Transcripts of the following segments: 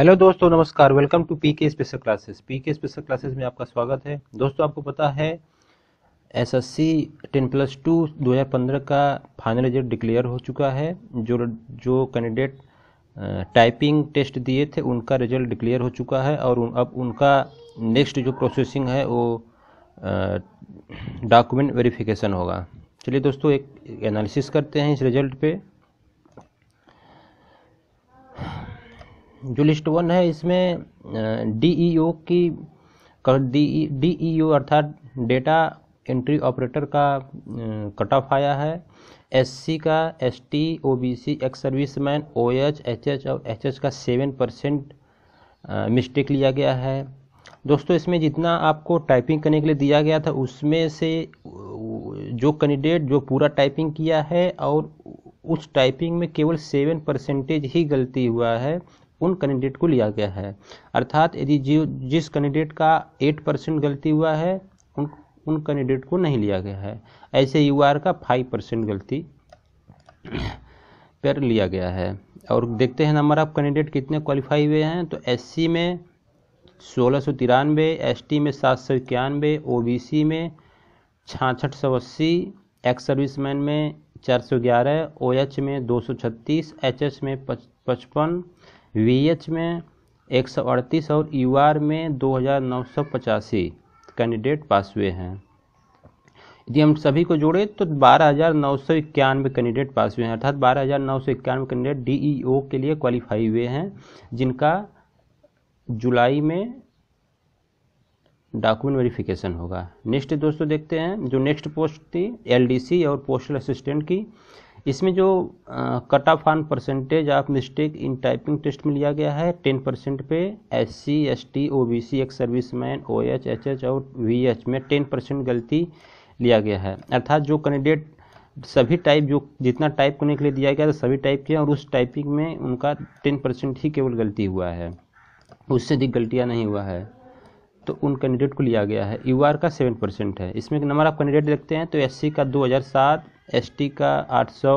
hello दोस्तों नमस्कार welcome to P K special classes P K special classes में आपका स्वागत है दोस्तों आपको पता है S S C ten plus two दो हज़ार पंद्रह का फाइनल रिजल्ट डिक्लेयर हो चुका है जो जो कैंडिडेट टाइपिंग टेस्ट दिए थे उनका रिजल्ट डिक्लेयर हो चुका है और उन, अब उनका नेक्स्ट जो प्रोसेसिंग है वो डॉक्यूमेंट वेरिफिकेशन होगा चलिए दोस्तों एक एनालिसिस करते हैं इस रिजल्ट पे जो लिस्ट वन है इसमें डी ई ओ की डी ई ओ अर्थात डेटा एंट्री ऑपरेटर का कट ऑफ आया है एससी का ST OBC ex serviceman OH HH और एचएच का सेवन परसेंट मिस्टेक लिया गया है दोस्तों इसमें जितना आपको टाइपिंग करने के लिए दिया गया था उसमें से जो कैंडिडेट जो पूरा टाइपिंग किया है और उस टाइपिंग में केवल सेवन परसेंटेज ही गलती हुआ है उन कैंडिडेट को लिया गया है अर्थात यदि जिस कैंडिडेट का एट परसेंट गलती हुआ है उन उन कैंडिडेट को नहीं लिया गया है ऐसे यू आर का फाइव परसेंट गलती पर लिया गया है और देखते हैं नंबर ऑफ कैंडिडेट कितने क्वालिफाई हुए हैं तो एस में सोलह सौ तिरानवे एस में सात सौ इक्यानवे ओ में छाछठ सौ अस्सी एक्स सर्विसमैन में चार सौ ग्यारह ओ में दो सौ छत्तीस एच में पचपन वीएच में एक सौ अड़तीस और आर में दो हज़ार नौ सौ पचासी कैंडिडेट पास हुए हैं यदि हम सभी को जोड़े तो बारह हज़ार नौ सौ इक्यानवे कैंडिडेट पास हुए हैं अर्थात बारह हज़ार नौ सौ इक्यानवे कैंडिडेट डीईओ e के लिए क्वालिफाई हुए हैं जिनका जुलाई में डॉक्यूमेंट वेरिफिकेशन होगा नेक्स्ट दोस्तों देखते हैं जो नेक्स्ट पोस्ट थी एलडीसी और पोस्टल असिस्टेंट की इसमें जो cut off on percentage of mistake in typing test में लिया गया है टेन परसेंट पे S C S T O B C ex service man O H H H और वी एच में टेन परसेंट गलती लिया गया है अर्थात जो कैंडिडेट सभी टाइप जो जितना टाइप करने के लिए दिया गया था सभी टाइप के और उस टाइपिंग में उनका टेन परसेंट ही केवल गलती हुआ है उससे अधिक गलतियाँ नहीं हुआ है तो उन कैंडिडेट को लिया गया है यू का सेवन परसेंट है इसमें नंबर ऑफ कैंडिडेट देखते हैं तो एस का दो हज़ार सात एसटी का आठ सौ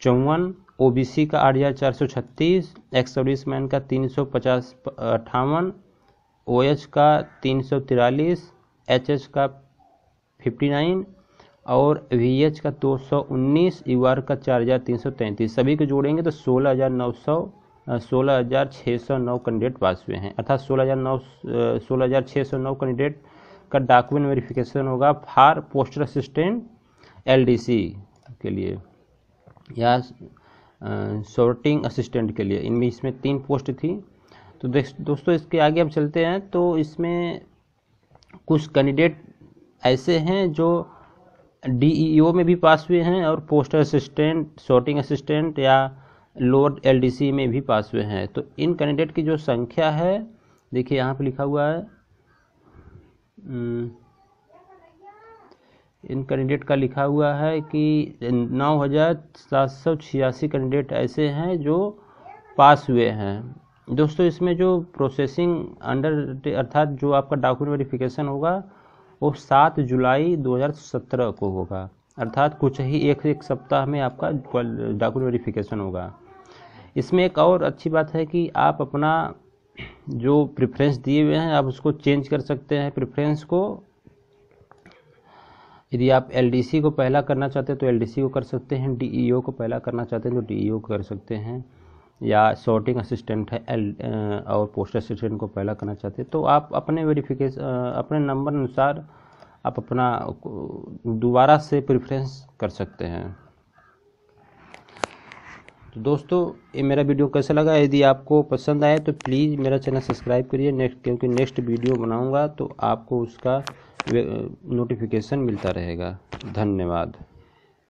चौवन ओ का आठ हज़ार चार सौ छत्तीस एक्स सर्विस मैन का तीन सौ पचास अट्ठावन ओ एच का तीन सौ तिरालीस एच एच का फिफ्टी नाइन और वी एच का दो सौ उन्नीस यू आर का चार हज़ार तीन सौ तैंतीस सभी को जोड़ेंगे तो सोलह हज़ार नौ सौ सोलह हज़ार छः सौ नौ कैंडिडेट पास हुए हैं अर्थात सोलह हज़ार नौ सोलह हज़ार छः सौ नौ कैंडिडेट का डॉक्यूमेंट वेरिफिकेशन होगा फार पोस्टर असिस्टेंट सी के लिए या शॉर्टिंग असिस्टेंट के लिए इनमें इसमें तीन पोस्ट थी तो दोस्तों इसके आगे हम चलते हैं तो इसमें कुछ कैंडिडेट ऐसे हैं जो डीईओ e में भी पास हुए हैं और पोस्टर असिस्टेंट शॉर्टिंग असिस्टेंट या लोअर एलडीसी में भी पास हुए हैं तो इन कैंडिडेट की जो संख्या है देखिए यहाँ पर लिखा हुआ है इन कैंडिडेट का लिखा हुआ है कि नौ हज़ार सात सौ छियासी कैंडिडेट ऐसे हैं जो पास हुए हैं दोस्तों इसमें जो प्रोसेसिंग अंडर अर्थात जो आपका डॉक्यूमेंट वेरिफिकेशन होगा वो सात जुलाई 2017 को होगा अर्थात कुछ ही एक एक सप्ताह में आपका डॉक्यूमेंट वेरिफिकेशन होगा इसमें एक और अच्छी बात है कि आप अपना जो प्रेफरेंस दिए हुए हैं आप उसको चेंज कर सकते हैं प्रेफरेंस को यदि आप एल को पहला करना चाहते हैं तो एल को कर सकते हैं डी e को पहला करना चाहते हैं तो डी e को कर सकते हैं या शॉर्टिंग असिस्टेंट है एल और पोस्ट असिस्टेंट को पहला करना चाहते हैं तो आप अपने वेरिफिकेशन अपने नंबर अनुसार आप अपना दोबारा से प्रेफरेंस कर सकते हैं तो दोस्तों ये मेरा वीडियो कैसा लगा यदि आपको पसंद आए तो प्लीज़ मेरा चैनल सब्सक्राइब करिए नेक्स्ट क्योंकि नेक्स्ट वीडियो बनाऊंगा तो आपको उसका नोटिफिकेशन मिलता रहेगा धन्यवाद